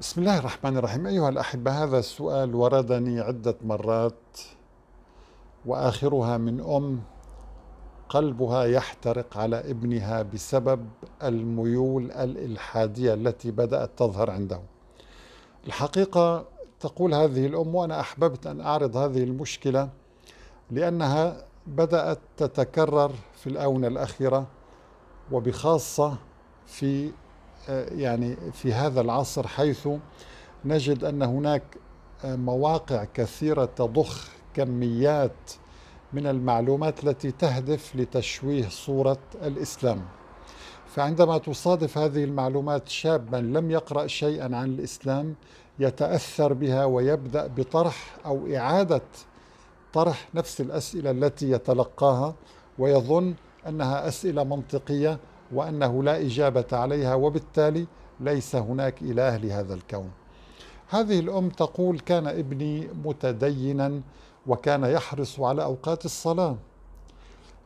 بسم الله الرحمن الرحيم أيها الأحبة هذا السؤال وردني عدة مرات وآخرها من أم قلبها يحترق على ابنها بسبب الميول الإلحادية التي بدأت تظهر عنده الحقيقة تقول هذه الأم وأنا أحببت أن أعرض هذه المشكلة لأنها بدأت تتكرر في الآونة الأخيرة وبخاصة في آه، يعني في هذا العصر حيث نجد أن هناك آه، مواقع كثيرة تضخ كميات من المعلومات التي تهدف لتشويه صورة الإسلام فعندما تصادف هذه المعلومات شابا لم يقرأ شيئا عن الإسلام يتأثر بها ويبدأ بطرح أو إعادة طرح نفس الأسئلة التي يتلقاها ويظن أنها أسئلة منطقية وأنه لا إجابة عليها وبالتالي ليس هناك إله لهذا الكون هذه الأم تقول كان ابني متدينا وكان يحرص على أوقات الصلاة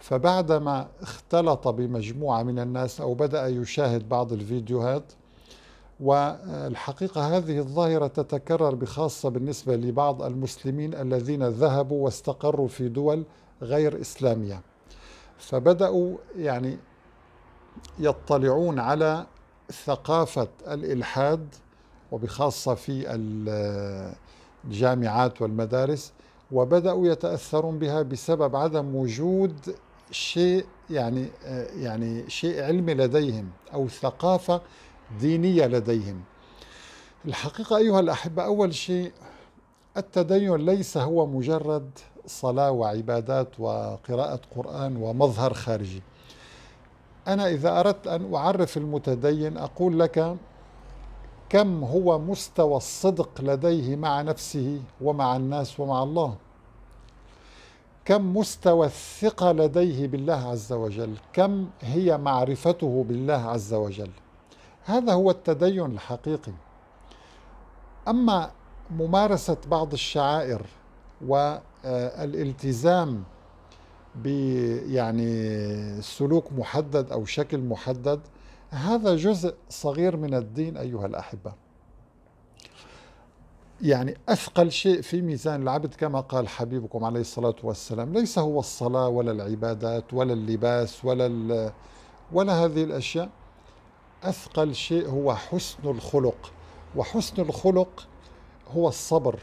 فبعدما اختلط بمجموعة من الناس أو بدأ يشاهد بعض الفيديوهات والحقيقة هذه الظاهرة تتكرر بخاصة بالنسبة لبعض المسلمين الذين ذهبوا واستقروا في دول غير إسلامية فبدأوا يعني يطلعون على ثقافة الإلحاد وبخاصة في الجامعات والمدارس وبدأوا يتأثرون بها بسبب عدم وجود شيء يعني يعني شيء علمي لديهم أو ثقافة دينية لديهم الحقيقة أيها الأحبة أول شيء التدين ليس هو مجرد صلاة وعبادات وقراءة قرآن ومظهر خارجي أنا إذا أردت أن أعرف المتدين أقول لك كم هو مستوى الصدق لديه مع نفسه ومع الناس ومع الله كم مستوى الثقة لديه بالله عز وجل كم هي معرفته بالله عز وجل هذا هو التدين الحقيقي أما ممارسة بعض الشعائر والالتزام يعني سلوك محدد أو شكل محدد هذا جزء صغير من الدين أيها الأحبة يعني أثقل شيء في ميزان العبد كما قال حبيبكم عليه الصلاة والسلام ليس هو الصلاة ولا العبادات ولا اللباس ولا, ولا هذه الأشياء أثقل شيء هو حسن الخلق وحسن الخلق هو الصبر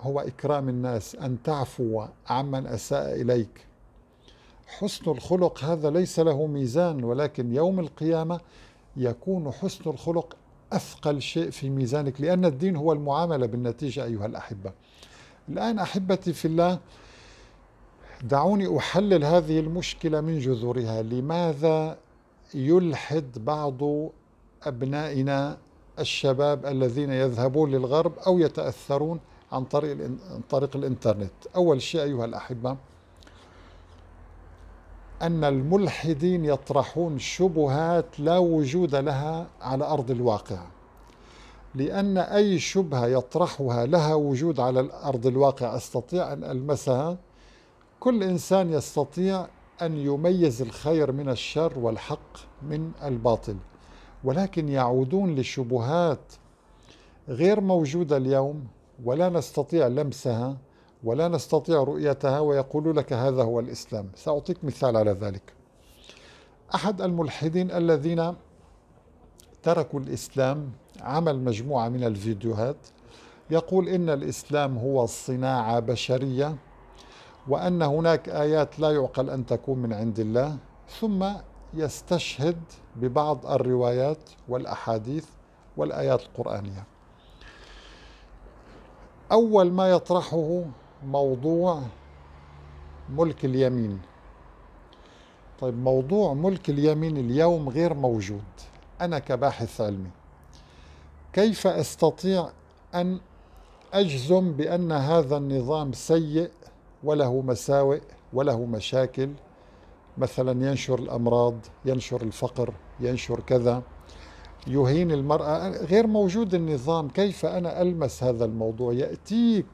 هو إكرام الناس أن تعفو عمن أساء إليك حسن الخلق هذا ليس له ميزان ولكن يوم القيامة يكون حسن الخلق أثقل شيء في ميزانك لأن الدين هو المعاملة بالنتيجة أيها الأحبة الآن أحبتي في الله دعوني أحلل هذه المشكلة من جذورها لماذا يلحد بعض أبنائنا الشباب الذين يذهبون للغرب أو يتأثرون عن طريق عن طريق الإنترنت أول شيء أيها الأحبة أن الملحدين يطرحون شبهات لا وجود لها على أرض الواقع لأن أي شبهة يطرحها لها وجود على الأرض الواقع أستطيع أن ألمسها كل إنسان يستطيع أن يميز الخير من الشر والحق من الباطل ولكن يعودون لشبهات غير موجودة اليوم ولا نستطيع لمسها ولا نستطيع رؤيتها ويقول لك هذا هو الإسلام سأعطيك مثال على ذلك أحد الملحدين الذين تركوا الإسلام عمل مجموعة من الفيديوهات يقول إن الإسلام هو صناعة بشرية وأن هناك آيات لا يعقل أن تكون من عند الله ثم يستشهد ببعض الروايات والأحاديث والآيات القرآنية أول ما يطرحه موضوع ملك اليمين طيب موضوع ملك اليمين اليوم غير موجود أنا كباحث علمي كيف أستطيع أن أجزم بأن هذا النظام سيء وله مساوئ وله مشاكل مثلا ينشر الأمراض ينشر الفقر ينشر كذا يهين المرأة غير موجود النظام كيف أنا ألمس هذا الموضوع يأتيك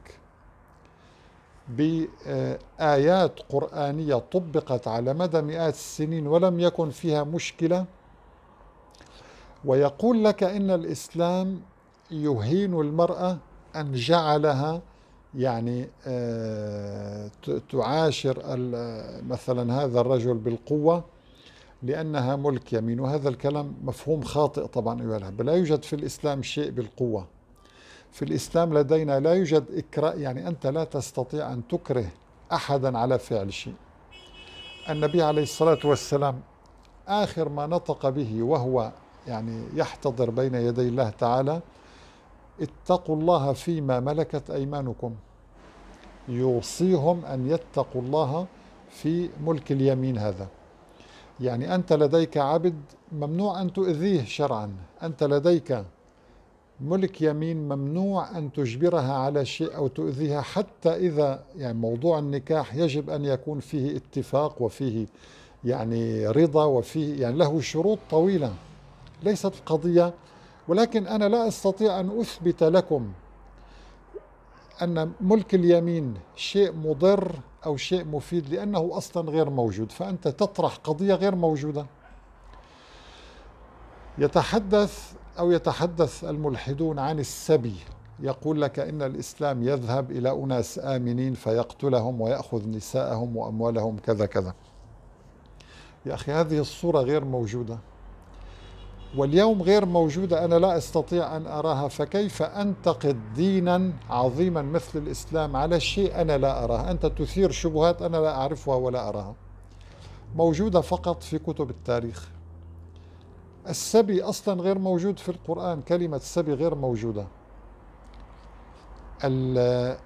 بآيات قرآنية طبقت على مدى مئات السنين ولم يكن فيها مشكلة ويقول لك إن الإسلام يهين المرأة أن جعلها يعني آه، تعاشر مثلا هذا الرجل بالقوة لأنها ملك يمين وهذا الكلام مفهوم خاطئ طبعا أيها لا يوجد في الإسلام شيء بالقوة في الإسلام لدينا لا يوجد إكراه يعني أنت لا تستطيع أن تكره أحدا على فعل شيء النبي عليه الصلاة والسلام آخر ما نطق به وهو يعني يحتضر بين يدي الله تعالى اتقوا الله فيما ملكت أيمانكم يوصيهم أن يتقوا الله في ملك اليمين هذا يعني أنت لديك عبد ممنوع أن تؤذيه شرعا أنت لديك ملك يمين ممنوع أن تجبرها على شيء أو تؤذيها حتى إذا يعني موضوع النكاح يجب أن يكون فيه اتفاق وفيه يعني رضا وفيه يعني له شروط طويلة ليست قضية ولكن أنا لا أستطيع أن أثبت لكم أن ملك اليمين شيء مضر أو شيء مفيد لأنه أصلا غير موجود فأنت تطرح قضية غير موجودة يتحدث أو يتحدث الملحدون عن السبي يقول لك إن الإسلام يذهب إلى أناس آمنين فيقتلهم ويأخذ نساءهم وأموالهم كذا كذا يا أخي هذه الصورة غير موجودة واليوم غير موجودة أنا لا أستطيع أن أراها فكيف أنتقد دينا عظيما مثل الإسلام على شيء أنا لا أراه أنت تثير شبهات أنا لا أعرفها ولا أراها موجودة فقط في كتب التاريخ السبي أصلا غير موجود في القرآن كلمة السبي غير موجودة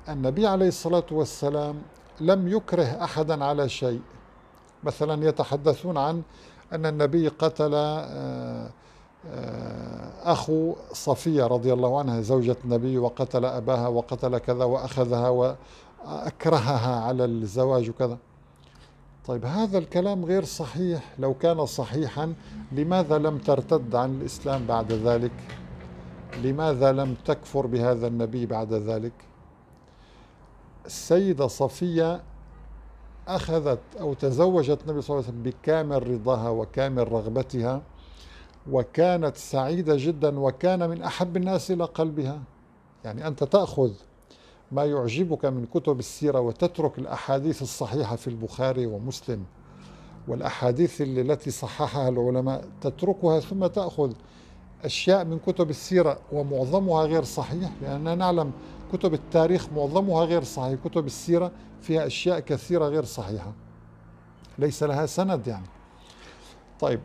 النبي عليه الصلاة والسلام لم يكره أحدا على شيء مثلا يتحدثون عن أن النبي قتل آه، آه، أخو صفية رضي الله عنها زوجة النبي وقتل أباها وقتل كذا وأخذها وأكرهها على الزواج وكذا طيب هذا الكلام غير صحيح لو كان صحيحا لماذا لم ترتد عن الإسلام بعد ذلك لماذا لم تكفر بهذا النبي بعد ذلك السيدة صفية أخذت أو تزوجت النبي صلى الله عليه وسلم بكامل رضاها وكامل رغبتها وكانت سعيدة جدا وكان من أحب الناس إلى قلبها يعني أنت تأخذ ما يعجبك من كتب السيرة وتترك الأحاديث الصحيحة في البخاري ومسلم والأحاديث التي صححها العلماء تتركها ثم تأخذ أشياء من كتب السيرة ومعظمها غير صحيح لأننا نعلم كتب التاريخ معظمها غير صحيح كتب السيرة فيها أشياء كثيرة غير صحيحة ليس لها سند يعني طيب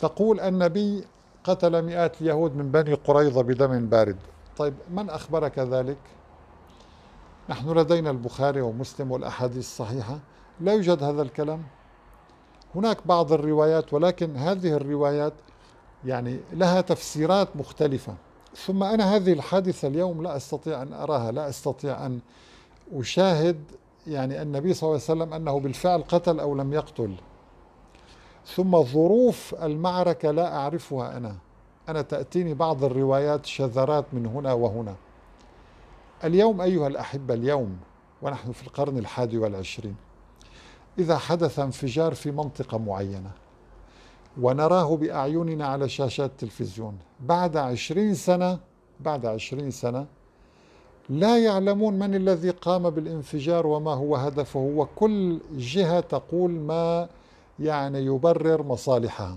تقول النبي قتل مئات اليهود من بني قريظة بدم بارد طيب من أخبرك ذلك؟ نحن لدينا البخاري ومسلم والأحاديث الصحيحة لا يوجد هذا الكلام هناك بعض الروايات ولكن هذه الروايات يعني لها تفسيرات مختلفة ثم أنا هذه الحادثة اليوم لا أستطيع أن أراها لا أستطيع أن أشاهد يعني النبي صلى الله عليه وسلم أنه بالفعل قتل أو لم يقتل ثم ظروف المعركة لا أعرفها أنا أنا تأتيني بعض الروايات شذرات من هنا وهنا اليوم أيها الأحبة اليوم ونحن في القرن الحادي والعشرين إذا حدث انفجار في منطقة معينة ونراه بأعيننا على شاشات التلفزيون بعد عشرين سنة بعد عشرين سنة لا يعلمون من الذي قام بالانفجار وما هو هدفه وكل جهة تقول ما يعني يبرر مصالحها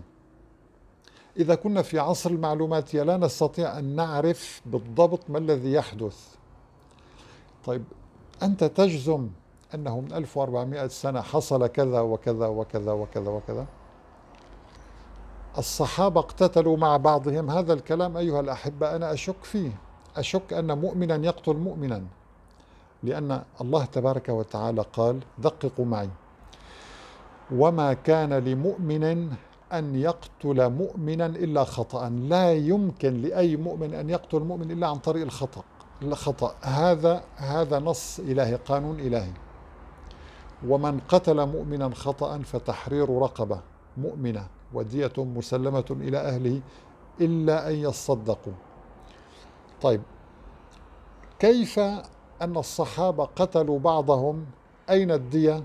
إذا كنا في عصر المعلومات لا نستطيع أن نعرف بالضبط ما الذي يحدث طيب أنت تجزم أنه من 1400 سنة حصل كذا وكذا وكذا وكذا وكذا الصحابة اقتتلوا مع بعضهم هذا الكلام أيها الأحبة أنا أشك فيه أشك أن مؤمنا يقتل مؤمنا لأن الله تبارك وتعالى قال دققوا معي وما كان لمؤمن أن يقتل مؤمنا إلا خطأ لا يمكن لأي مؤمن أن يقتل مؤمن إلا عن طريق الخطأ خطأ هذا هذا نص إلهي قانون إلهي ومن قتل مؤمنا خطأ فتحرير رقبة مؤمنة ودية مسلمة إلى أهله إلا أن يصدقوا طيب كيف أن الصحابة قتلوا بعضهم أين الدية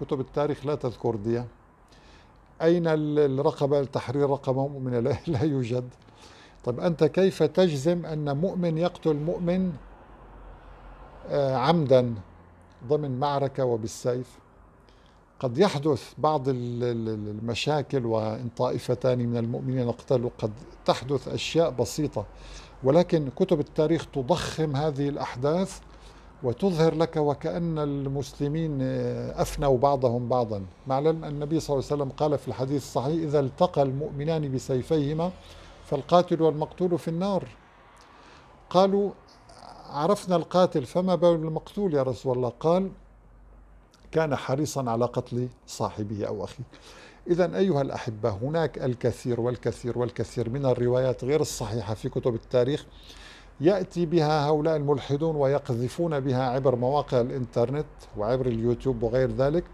كتب التاريخ لا تذكر دية أين الرقبة تحرير رقبة مؤمنة لا يوجد طب أنت كيف تجزم أن مؤمن يقتل مؤمن آه، عمدا ضمن معركة وبالسيف قد يحدث بعض المشاكل وإن طائفتان من المؤمنين اقتلوا قد تحدث أشياء بسيطة ولكن كتب التاريخ تضخم هذه الأحداث وتظهر لك وكأن المسلمين آه، أفنوا بعضهم بعضا مع أن النبي صلى الله عليه وسلم قال في الحديث الصحيح إذا التقى المؤمنان بسيفيهما فالقاتل والمقتول في النار قالوا عرفنا القاتل فما بال المقتول يا رسول الله قال كان حريصا على قتل صاحبه أو أخيه إذا أيها الأحبة هناك الكثير والكثير والكثير من الروايات غير الصحيحة في كتب التاريخ يأتي بها هؤلاء الملحدون ويقذفون بها عبر مواقع الإنترنت وعبر اليوتيوب وغير ذلك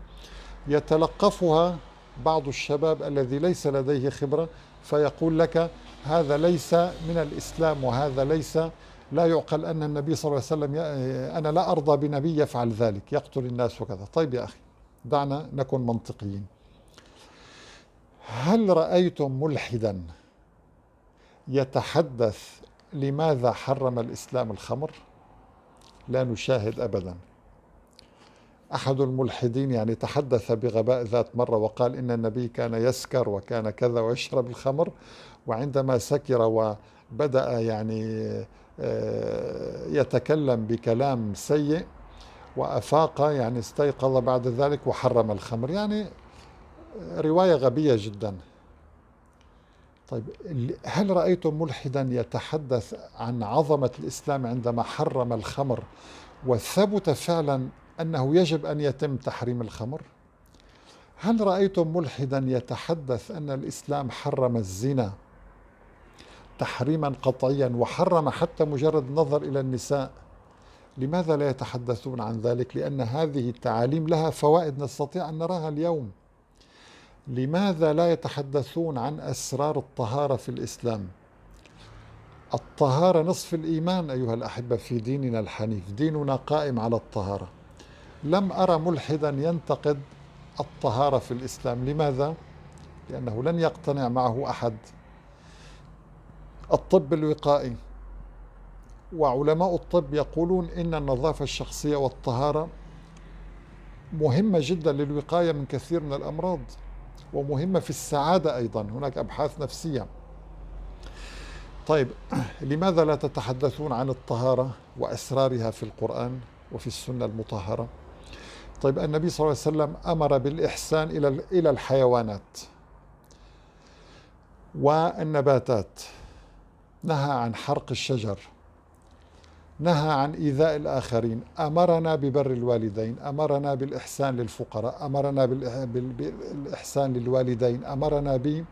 يتلقفها بعض الشباب الذي ليس لديه خبرة فيقول لك هذا ليس من الإسلام وهذا ليس لا يعقل أن النبي صلى الله عليه وسلم أنا لا أرضى بنبي يفعل ذلك يقتل الناس وكذا طيب يا أخي دعنا نكون منطقيين هل رأيتم ملحدا يتحدث لماذا حرم الإسلام الخمر لا نشاهد أبدا أحد الملحدين يعني تحدث بغباء ذات مرة وقال إن النبي كان يسكر وكان كذا ويشرب الخمر وعندما سكر وبدأ يعني آه، يتكلم بكلام سيء وأفاق يعني استيقظ بعد ذلك وحرم الخمر يعني آه، رواية غبية جدا طيب هل رأيتم ملحدا يتحدث عن عظمة الإسلام عندما حرم الخمر وثبت فعلا أنه يجب أن يتم تحريم الخمر؟ هل رأيتم ملحدا يتحدث أن الإسلام حرم الزنا تحريما قطعيا وحرم حتى مجرد النظر إلى النساء لماذا لا يتحدثون عن ذلك؟ لأن هذه التعاليم لها فوائد نستطيع أن نراها اليوم لماذا لا يتحدثون عن أسرار الطهارة في الإسلام؟ الطهارة نصف الإيمان أيها الأحبة في ديننا الحنيف ديننا قائم على الطهارة لم أرى ملحدا ينتقد الطهارة في الإسلام لماذا؟ لأنه لن يقتنع معه أحد الطب الوقائي وعلماء الطب يقولون إن النظافة الشخصية والطهارة مهمة جدا للوقاية من كثير من الأمراض ومهمة في السعادة أيضا هناك أبحاث نفسية طيب لماذا لا تتحدثون عن الطهارة وأسرارها في القرآن وفي السنة المطهرة؟ طيب النبي صلى الله عليه وسلم أمر بالإحسان إلى إلى الحيوانات والنباتات نهى عن حرق الشجر نهى عن إيذاء الآخرين أمرنا ببر الوالدين أمرنا بالإحسان للفقراء أمرنا بالإحسان للوالدين أمرنا ب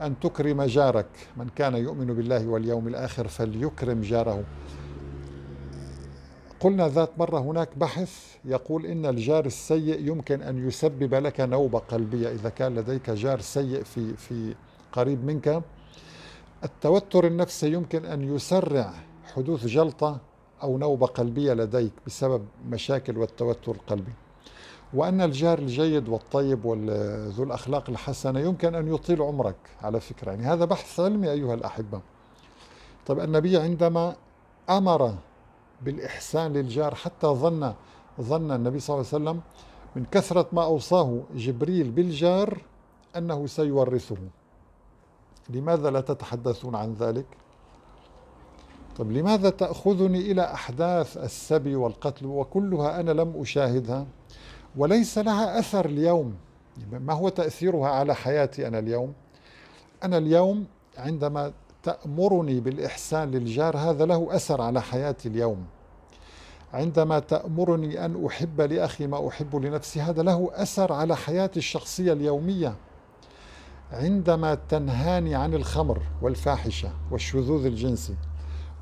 أن تكرم جارك من كان يؤمن بالله واليوم الآخر فليكرم جاره قلنا ذات مرة هناك بحث يقول إن الجار السيء يمكن أن يسبب لك نوبة قلبية إذا كان لديك جار سيء في في قريب منك التوتر النفسي يمكن أن يسرع حدوث جلطة أو نوبة قلبية لديك بسبب مشاكل والتوتر القلبي وأن الجار الجيد والطيب وذو الأخلاق الحسنة يمكن أن يطيل عمرك على فكرة يعني هذا بحث علمي أيها الأحبة طب النبي عندما أمر بالإحسان للجار حتى ظن ظن النبي صلى الله عليه وسلم من كثرة ما أوصاه جبريل بالجار أنه سيورثه لماذا لا تتحدثون عن ذلك؟ طب لماذا تأخذني إلى أحداث السبي والقتل وكلها أنا لم أشاهدها وليس لها أثر اليوم يعني ما هو تأثيرها على حياتي أنا اليوم؟ أنا اليوم عندما تأمرني بالإحسان للجار هذا له أثر على حياتي اليوم عندما تأمرني أن أحب لأخي ما أحب لنفسي هذا له أثر على حياتي الشخصية اليومية عندما تنهاني عن الخمر والفاحشة والشذوذ الجنسي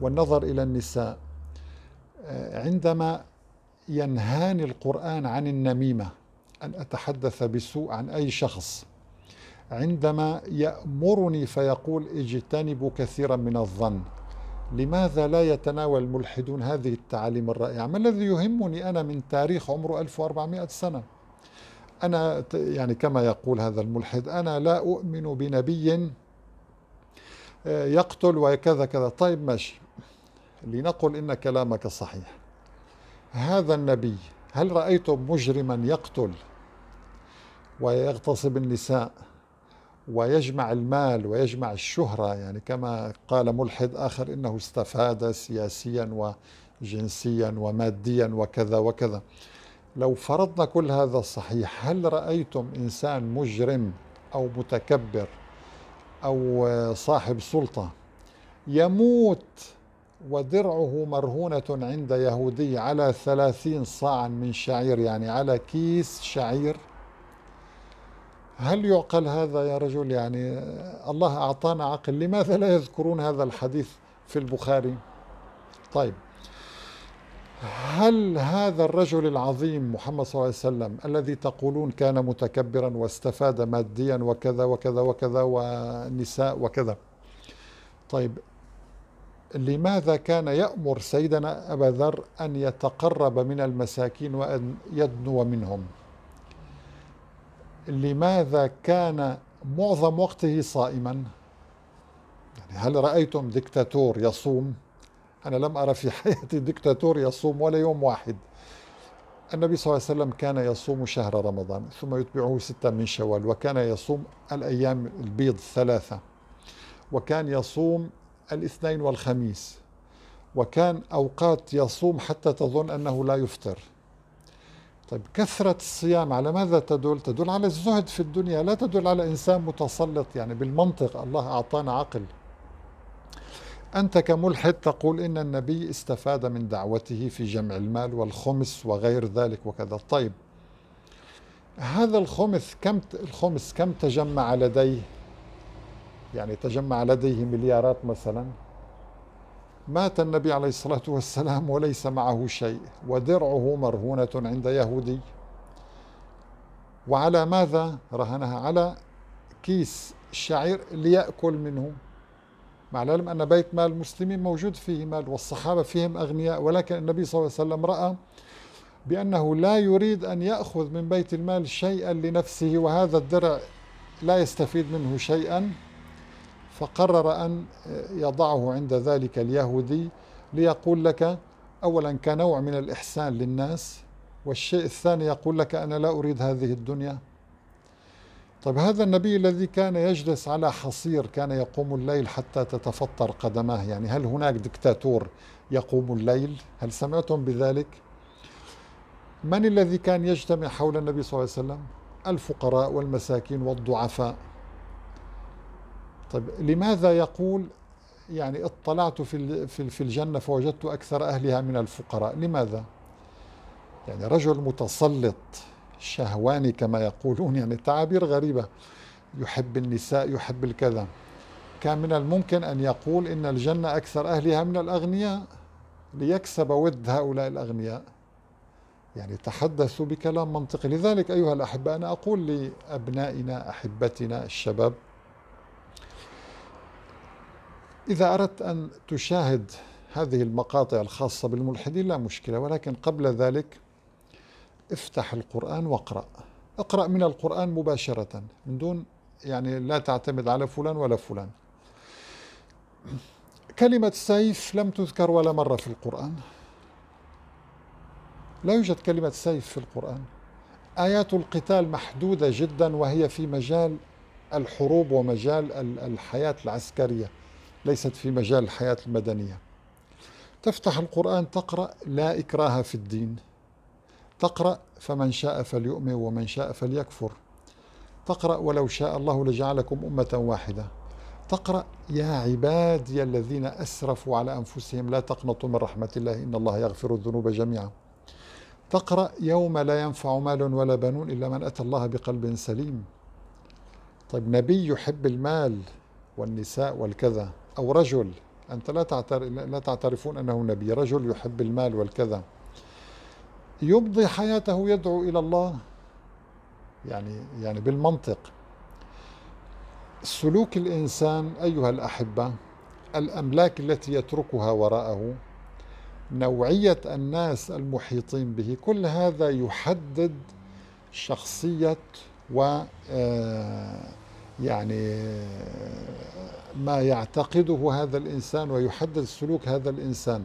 والنظر إلى النساء آه، عندما ينهاني القرآن عن النميمة أن أتحدث بسوء عن أي شخص عندما يأمرني فيقول اجتنبوا كثيرا من الظن لماذا لا يتناول الملحدون هذه التعاليم الرائعة ما الذي يهمني أنا من تاريخ عمره 1400 سنة أنا يعني كما يقول هذا الملحد أنا لا أؤمن بنبي آه، يقتل وكذا كذا طيب ماشي لنقل إن كلامك صحيح هذا النبي هل رأيتم مجرما يقتل ويغتصب النساء ويجمع المال ويجمع الشهرة يعني كما قال ملحد آخر إنه استفاد سياسيا وجنسيا وماديا وكذا وكذا لو فرضنا كل هذا صحيح هل رأيتم إنسان مجرم أو متكبر أو صاحب سلطة يموت ودرعه مرهونة عند يهودي على ثلاثين صاعا من شعير يعني على كيس شعير هل يعقل هذا يا رجل يعني الله أعطانا عقل لماذا لا يذكرون هذا الحديث في البخاري طيب هل هذا الرجل العظيم محمد صلى الله عليه وسلم الذي تقولون كان متكبرا واستفاد ماديا وكذا وكذا وكذا ونساء وكذا طيب لماذا كان يأمر سيدنا أبا ذر أن يتقرب من المساكين وأن يدنو منهم لماذا كان معظم وقته صائما يعني هل رأيتم دكتاتور يصوم أنا لم أرى في حياتي دكتاتور يصوم ولا يوم واحد النبي صلى الله عليه وسلم كان يصوم شهر رمضان ثم يتبعه ستة من شوال وكان يصوم الأيام البيض ثلاثة وكان يصوم الاثنين والخميس وكان أوقات يصوم حتى تظن أنه لا يفطر طيب كثرة الصيام على ماذا تدل؟ تدل على الزهد في الدنيا لا تدل على إنسان متسلط يعني بالمنطق الله أعطانا عقل أنت كملحد تقول إن النبي استفاد من دعوته في جمع المال والخمس وغير ذلك وكذا طيب هذا الخمس كم الخمس كم تجمع لديه يعني تجمع لديه مليارات مثلا مات النبي عليه الصلاة والسلام وليس معه شيء ودرعه مرهونة عند يهودي وعلى ماذا رهنها على كيس الشعير ليأكل منه مع العلم أن بيت مال المسلمين موجود فيه مال والصحابة فيهم أغنياء ولكن النبي صلى الله عليه وسلم رأى بأنه لا يريد أن يأخذ من بيت المال شيئا لنفسه وهذا الدرع لا يستفيد منه شيئا فقرر أن يضعه عند ذلك اليهودي ليقول لك أولا كنوع من الإحسان للناس والشيء الثاني يقول لك أنا لا أريد هذه الدنيا طيب هذا النبي الذي كان يجلس على حصير كان يقوم الليل حتى تتفطر قدماه يعني هل هناك دكتاتور يقوم الليل هل سمعتم بذلك من الذي كان يجتمع حول النبي صلى الله عليه وسلم الفقراء والمساكين والضعفاء طيب لماذا يقول يعني اطلعت في في الجنة فوجدت أكثر أهلها من الفقراء لماذا؟ يعني رجل متسلط شهواني كما يقولون يعني تعابير غريبة يحب النساء يحب الكذا كان من الممكن أن يقول إن الجنة أكثر أهلها من الأغنياء ليكسب ود هؤلاء الأغنياء يعني تحدثوا بكلام منطقي لذلك أيها الأحبة أنا أقول لأبنائنا أحبتنا الشباب إذا أردت أن تشاهد هذه المقاطع الخاصة بالملحدين لا مشكلة ولكن قبل ذلك افتح القرآن واقرأ اقرأ من القرآن مباشرة من دون يعني لا تعتمد على فلان ولا فلان كلمة سيف لم تذكر ولا مرة في القرآن لا يوجد كلمة سيف في القرآن آيات القتال محدودة جدا وهي في مجال الحروب ومجال الحياة العسكرية ليست في مجال الحياة المدنية تفتح القرآن تقرأ لا إكراه في الدين تقرأ فمن شاء فليؤمن ومن شاء فليكفر تقرأ ولو شاء الله لجعلكم أمة واحدة تقرأ يا عبادي الذين أسرفوا على أنفسهم لا تقنطوا من رحمة الله إن الله يغفر الذنوب جميعا تقرأ يوم لا ينفع مال ولا بنون إلا من أتى الله بقلب سليم طيب نبي يحب المال والنساء والكذا أو رجل أنت لا لا تعترفون أنه نبي رجل يحب المال والكذا يمضي حياته يدعو إلى الله يعني يعني بالمنطق سلوك الإنسان أيها الأحبة الأملاك التي يتركها وراءه نوعية الناس المحيطين به كل هذا يحدد شخصية و آه، يعني ما يعتقده هذا الإنسان ويحدد سلوك هذا الإنسان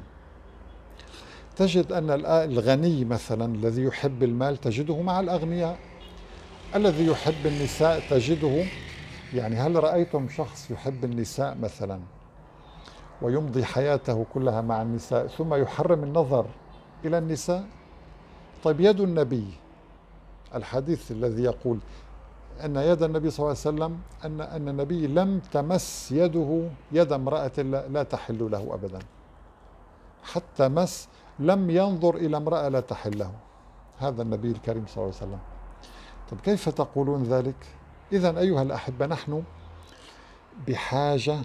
تجد أن الغني مثلا الذي يحب المال تجده مع الأغنياء الذي يحب النساء تجده يعني هل رأيتم شخص يحب النساء مثلا ويمضي حياته كلها مع النساء ثم يحرم النظر إلى النساء طيب يد النبي الحديث الذي يقول أن يد النبي صلى الله عليه وسلم أن أن النبي لم تمس يده يد امرأة لا تحل له أبدا حتى مس لم ينظر إلى امرأة لا تحل له هذا النبي الكريم صلى الله عليه وسلم طب كيف تقولون ذلك إذا أيها الأحبة نحن بحاجة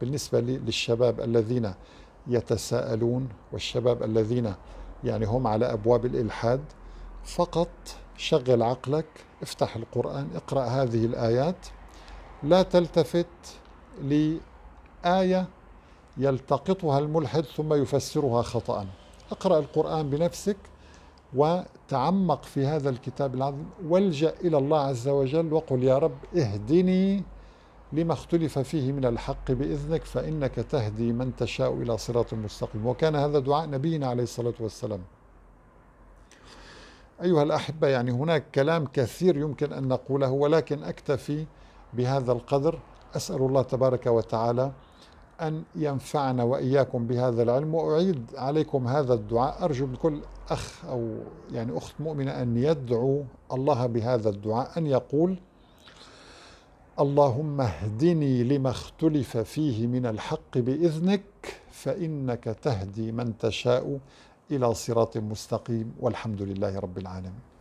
بالنسبة للشباب الذين يتساءلون والشباب الذين يعني هم على أبواب الإلحاد فقط شغل عقلك افتح القرآن اقرأ هذه الآيات لا تلتفت لآية يلتقطها الملحد ثم يفسرها خطأ اقرأ القرآن بنفسك وتعمق في هذا الكتاب العظيم والجأ إلى الله عز وجل وقل يا رب اهدني لما اختلف فيه من الحق بإذنك فإنك تهدي من تشاء إلى صراط مستقيم وكان هذا دعاء نبينا عليه الصلاة والسلام أيها الأحبة يعني هناك كلام كثير يمكن أن نقوله ولكن أكتفي بهذا القدر أسأل الله تبارك وتعالى أن ينفعنا وإياكم بهذا العلم وأعيد عليكم هذا الدعاء أرجو من كل أخ أو يعني أخت مؤمنة أن يدعو الله بهذا الدعاء أن يقول اللهم اهدني لما اختلف فيه من الحق بإذنك فإنك تهدي من تشاء إلى صراط مستقيم والحمد لله رب العالمين